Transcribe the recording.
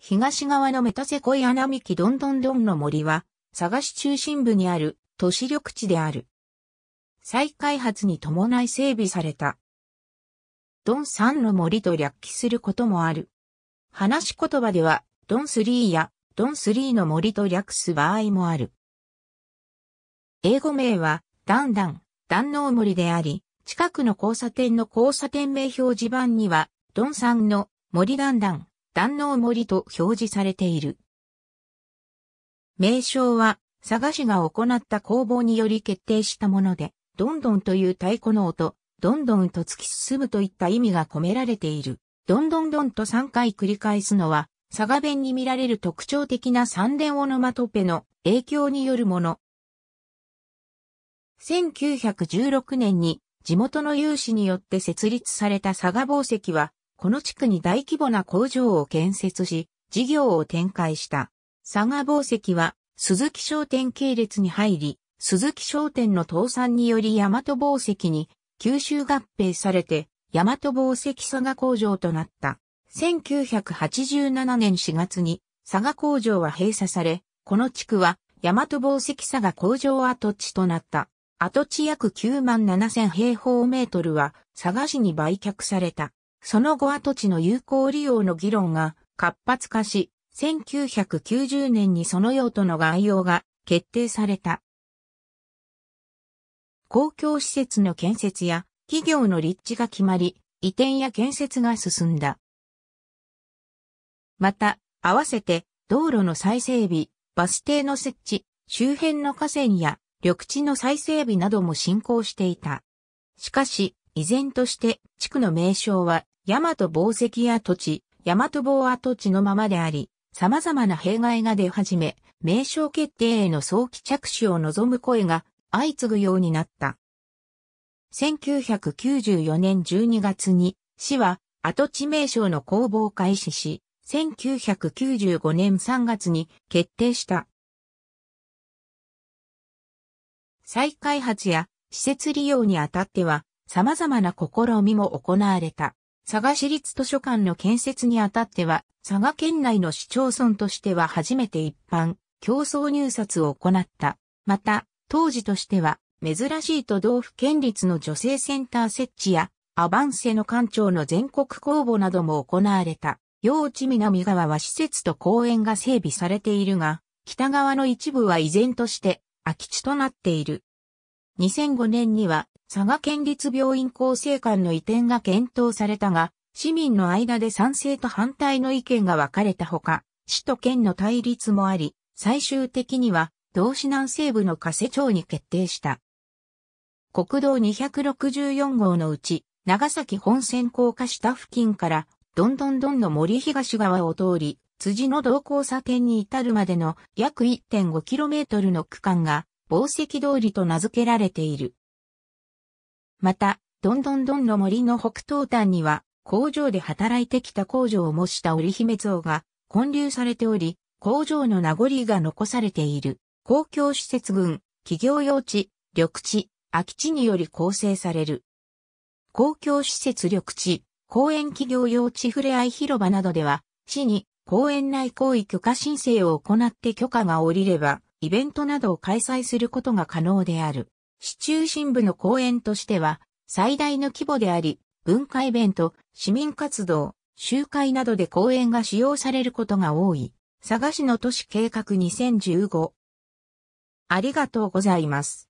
東側のメタセコイアナミキドンドンドンの森は、佐賀市中心部にある都市緑地である。再開発に伴い整備された。ドン3の森と略記することもある。話し言葉では、ドン3やドン3の森と略す場合もある。英語名は、ダンダン、ダンノ能森であり、近くの交差点の交差点名表示板には、ドン3の森ダンダン、壇能森と表示されている。名称は、佐賀市が行った工房により決定したもので、どんどんという太鼓の音、どんどんと突き進むといった意味が込められている。どんどんどんと3回繰り返すのは、佐賀弁に見られる特徴的な三連オノマトペの影響によるもの。1916年に地元の有志によって設立された佐賀宝石はこの地区に大規模な工場を建設し、事業を展開した。佐賀宝石は、鈴木商店系列に入り、鈴木商店の倒産により大和宝石に吸収合併されて、大和宝石佐賀工場となった。1987年4月に佐賀工場は閉鎖され、この地区は大和宝石佐賀工場跡地となった。跡地約9万7000平方メートルは佐賀市に売却された。その後跡地の有効利用の議論が活発化し、1990年にその用途の概要が決定された。公共施設の建設や企業の立地が決まり、移転や建設が進んだ。また、合わせて道路の再整備、バス停の設置、周辺の河川や緑地の再整備なども進行していた。しかし、依然として地区の名称は、大和防石跡地、大和防跡地のままであり、様々な弊害が出始め、名称決定への早期着手を望む声が相次ぐようになった。1994年12月に、市は跡地名称の公募を開始し、1995年3月に決定した。再開発や施設利用にあたっては、様々な試みも行われた。佐賀市立図書館の建設にあたっては、佐賀県内の市町村としては初めて一般、競争入札を行った。また、当時としては、珍しい都道府県立の女性センター設置や、アバンセの館長の全国公募なども行われた。用地南側は施設と公園が整備されているが、北側の一部は依然として空き地となっている。2005年には佐賀県立病院厚生館の移転が検討されたが、市民の間で賛成と反対の意見が分かれたほか、市と県の対立もあり、最終的には、同市南西部の加瀬町に決定した。国道264号のうち、長崎本線高架下付近から、どんどんどんの森東側を通り、辻の道交差点に至るまでの約 1.5km の区間が、宝石通りと名付けられている。また、どんどんどんの森の北東端には、工場で働いてきた工場を模した織姫像が建立されており、工場の名残が残されている。公共施設群、企業用地、緑地、空き地により構成される。公共施設緑地、公園企業用地ふれあい広場などでは、市に公園内行為許可申請を行って許可が下りれば、イベントなどを開催することが可能である。市中心部の公園としては最大の規模であり、文化イベント、市民活動、集会などで公園が使用されることが多い、佐賀市の都市計画2015。ありがとうございます。